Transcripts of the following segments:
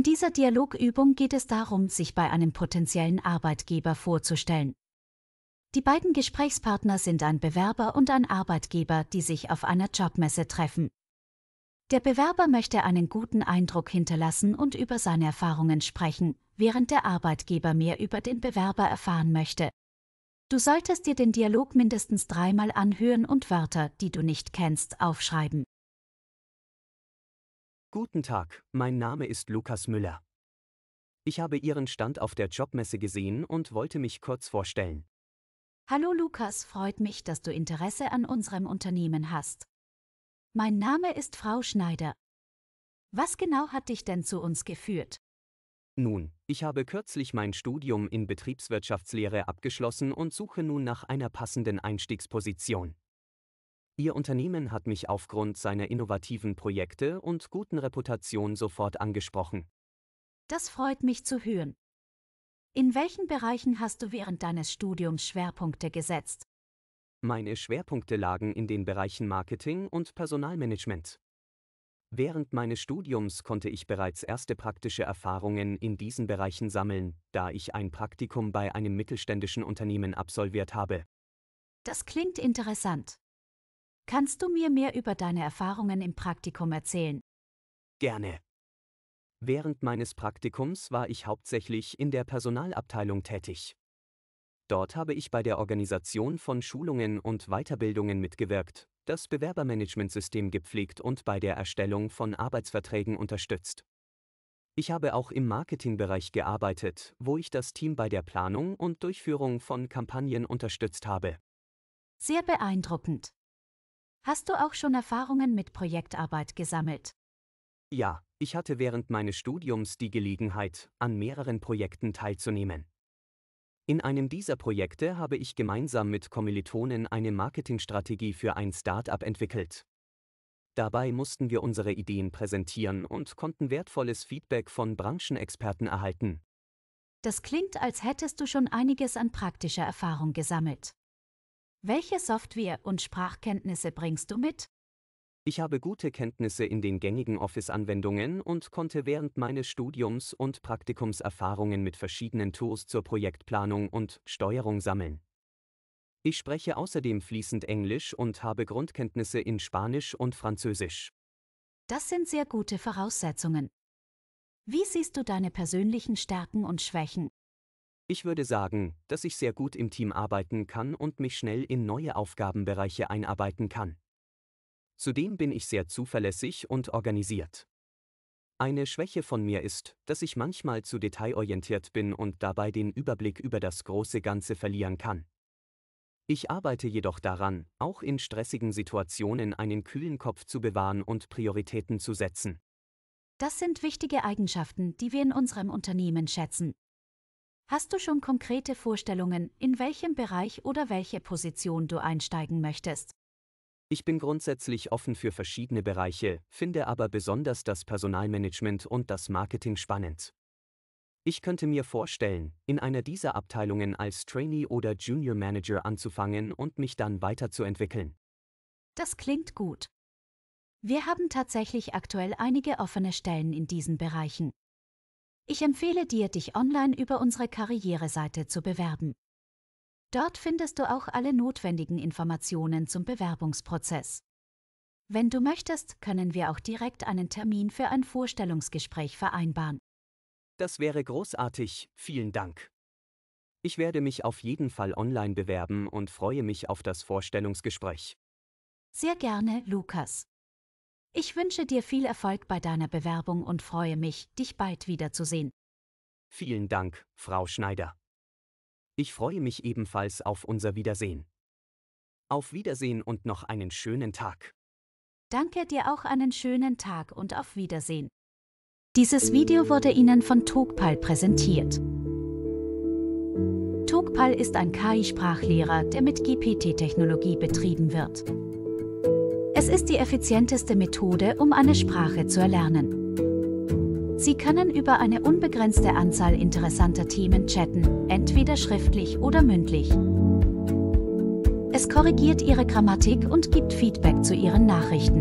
In dieser Dialogübung geht es darum, sich bei einem potenziellen Arbeitgeber vorzustellen. Die beiden Gesprächspartner sind ein Bewerber und ein Arbeitgeber, die sich auf einer Jobmesse treffen. Der Bewerber möchte einen guten Eindruck hinterlassen und über seine Erfahrungen sprechen, während der Arbeitgeber mehr über den Bewerber erfahren möchte. Du solltest dir den Dialog mindestens dreimal anhören und Wörter, die du nicht kennst, aufschreiben. Guten Tag, mein Name ist Lukas Müller. Ich habe Ihren Stand auf der Jobmesse gesehen und wollte mich kurz vorstellen. Hallo Lukas, freut mich, dass du Interesse an unserem Unternehmen hast. Mein Name ist Frau Schneider. Was genau hat dich denn zu uns geführt? Nun, ich habe kürzlich mein Studium in Betriebswirtschaftslehre abgeschlossen und suche nun nach einer passenden Einstiegsposition. Ihr Unternehmen hat mich aufgrund seiner innovativen Projekte und guten Reputation sofort angesprochen. Das freut mich zu hören. In welchen Bereichen hast du während deines Studiums Schwerpunkte gesetzt? Meine Schwerpunkte lagen in den Bereichen Marketing und Personalmanagement. Während meines Studiums konnte ich bereits erste praktische Erfahrungen in diesen Bereichen sammeln, da ich ein Praktikum bei einem mittelständischen Unternehmen absolviert habe. Das klingt interessant. Kannst du mir mehr über deine Erfahrungen im Praktikum erzählen? Gerne. Während meines Praktikums war ich hauptsächlich in der Personalabteilung tätig. Dort habe ich bei der Organisation von Schulungen und Weiterbildungen mitgewirkt, das Bewerbermanagementsystem gepflegt und bei der Erstellung von Arbeitsverträgen unterstützt. Ich habe auch im Marketingbereich gearbeitet, wo ich das Team bei der Planung und Durchführung von Kampagnen unterstützt habe. Sehr beeindruckend. Hast du auch schon Erfahrungen mit Projektarbeit gesammelt? Ja, ich hatte während meines Studiums die Gelegenheit, an mehreren Projekten teilzunehmen. In einem dieser Projekte habe ich gemeinsam mit Kommilitonen eine Marketingstrategie für ein Start-up entwickelt. Dabei mussten wir unsere Ideen präsentieren und konnten wertvolles Feedback von Branchenexperten erhalten. Das klingt, als hättest du schon einiges an praktischer Erfahrung gesammelt. Welche Software- und Sprachkenntnisse bringst du mit? Ich habe gute Kenntnisse in den gängigen Office-Anwendungen und konnte während meines Studiums und Praktikums Erfahrungen mit verschiedenen Tools zur Projektplanung und Steuerung sammeln. Ich spreche außerdem fließend Englisch und habe Grundkenntnisse in Spanisch und Französisch. Das sind sehr gute Voraussetzungen. Wie siehst du deine persönlichen Stärken und Schwächen? Ich würde sagen, dass ich sehr gut im Team arbeiten kann und mich schnell in neue Aufgabenbereiche einarbeiten kann. Zudem bin ich sehr zuverlässig und organisiert. Eine Schwäche von mir ist, dass ich manchmal zu detailorientiert bin und dabei den Überblick über das große Ganze verlieren kann. Ich arbeite jedoch daran, auch in stressigen Situationen einen kühlen Kopf zu bewahren und Prioritäten zu setzen. Das sind wichtige Eigenschaften, die wir in unserem Unternehmen schätzen. Hast du schon konkrete Vorstellungen, in welchem Bereich oder welche Position du einsteigen möchtest? Ich bin grundsätzlich offen für verschiedene Bereiche, finde aber besonders das Personalmanagement und das Marketing spannend. Ich könnte mir vorstellen, in einer dieser Abteilungen als Trainee oder Junior Manager anzufangen und mich dann weiterzuentwickeln. Das klingt gut. Wir haben tatsächlich aktuell einige offene Stellen in diesen Bereichen. Ich empfehle dir, dich online über unsere Karriereseite zu bewerben. Dort findest du auch alle notwendigen Informationen zum Bewerbungsprozess. Wenn du möchtest, können wir auch direkt einen Termin für ein Vorstellungsgespräch vereinbaren. Das wäre großartig, vielen Dank. Ich werde mich auf jeden Fall online bewerben und freue mich auf das Vorstellungsgespräch. Sehr gerne, Lukas. Ich wünsche dir viel Erfolg bei deiner Bewerbung und freue mich, dich bald wiederzusehen. Vielen Dank, Frau Schneider. Ich freue mich ebenfalls auf unser Wiedersehen. Auf Wiedersehen und noch einen schönen Tag. Danke dir auch einen schönen Tag und auf Wiedersehen. Dieses Video wurde Ihnen von Tokpal präsentiert. Tokpal ist ein KI-Sprachlehrer, der mit GPT-Technologie betrieben wird. Es ist die effizienteste Methode, um eine Sprache zu erlernen. Sie können über eine unbegrenzte Anzahl interessanter Themen chatten, entweder schriftlich oder mündlich. Es korrigiert Ihre Grammatik und gibt Feedback zu Ihren Nachrichten.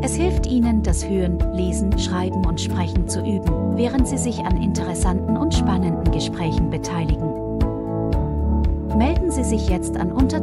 Es hilft Ihnen, das Hören, Lesen, Schreiben und Sprechen zu üben, während Sie sich an interessanten und spannenden Gesprächen beteiligen. Melden Sie sich jetzt an unter